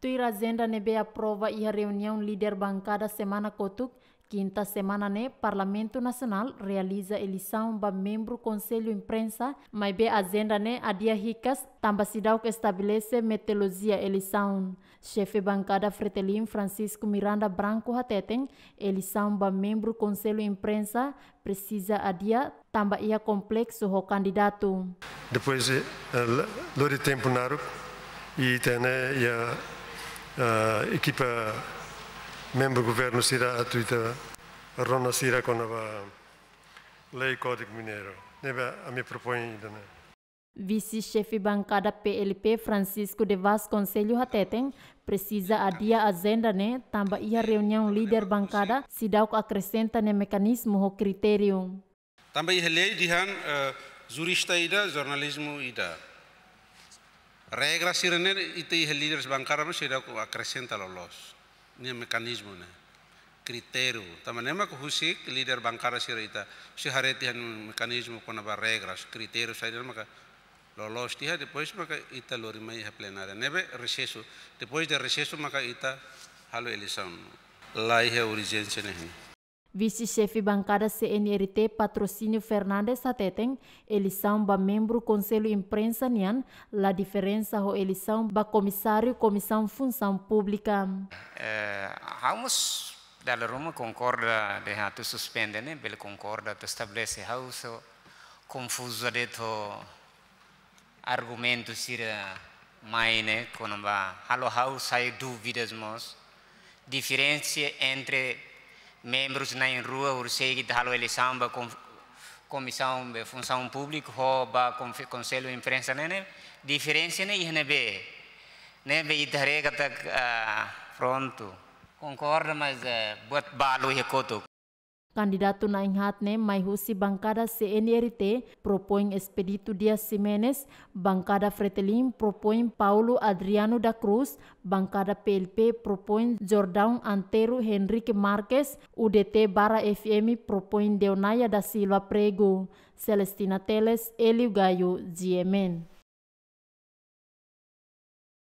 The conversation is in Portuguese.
Tui razenda nebe aprova ia reunião líder bancada semana Kotuk, quinta semana ne né, Parlamento Nacional realiza eleição ba membro Conselho Imprensa, mas be agenda ne né, adia ricas tamba cidade que estabelece metodologia eleição. Chefe bancada Fretelim Francisco Miranda Branco Hateten, eleição ba membro Conselho Imprensa precisa adia tamba ia complexo o candidato. Depois, uh, eh, lori tempo narup, e tene ia uh, equipa membro governo será atuita rona será com a lei código mineiro neba a me propõe ainda né Vice-chefe bancada PLP Francisco de Conselho Hateteng precisa adia agenda né tamba ia reunião líder bancada se o acrescenta né mecanismo ou critério. Tamba ia lei dihan uh, jurista ida jornalismo ida regra sirene ite ihe líderes bancara no sirio ko acrecenta lo los ni mecanismo ne criterio tamanema ko husik líder bancara sirio ita si hareti han mecanismo ko na ba regras criterio sa ira maka lo los tiha depois maka ita lo rima ihe plenaria nebe receso depois de receso maka ita halo elison la ihe urgencia ne hini Vice-chefe bancada CNRT Patrocínio Fernandes Ateteng, eleição ba membro Conselho Imprensa Nian, la diferença ho eleição ba comissário Comissão Função Pública. É, eh, vamos dar uma concorda de rato suspende, né? Bele concorda tu estabelece house confuso de to argumento sira mais, né? Quando ba halo house sai dúvidas mos diferença entre membros na rua, o dalo ele eleição, com comissão de eh, função pública, rouba conselho de imprensa né? né? diferença né? né e ne ihnebe. E itarega tak tá, ah, pronto. Concordo, mas é. Eh, bot balu e kotuk. Candidato na inhatne mai husi bancada CNRT propõe Expedito Dias Simenes, bancada Fretelim propõe Paulo Adriano da Cruz, bancada PLP propõe Jordão Antero Henrique Marques, UDT Barra FM propõe Deonaya da Silva Prego, Celestina Teles, Elio Gaio, GMN.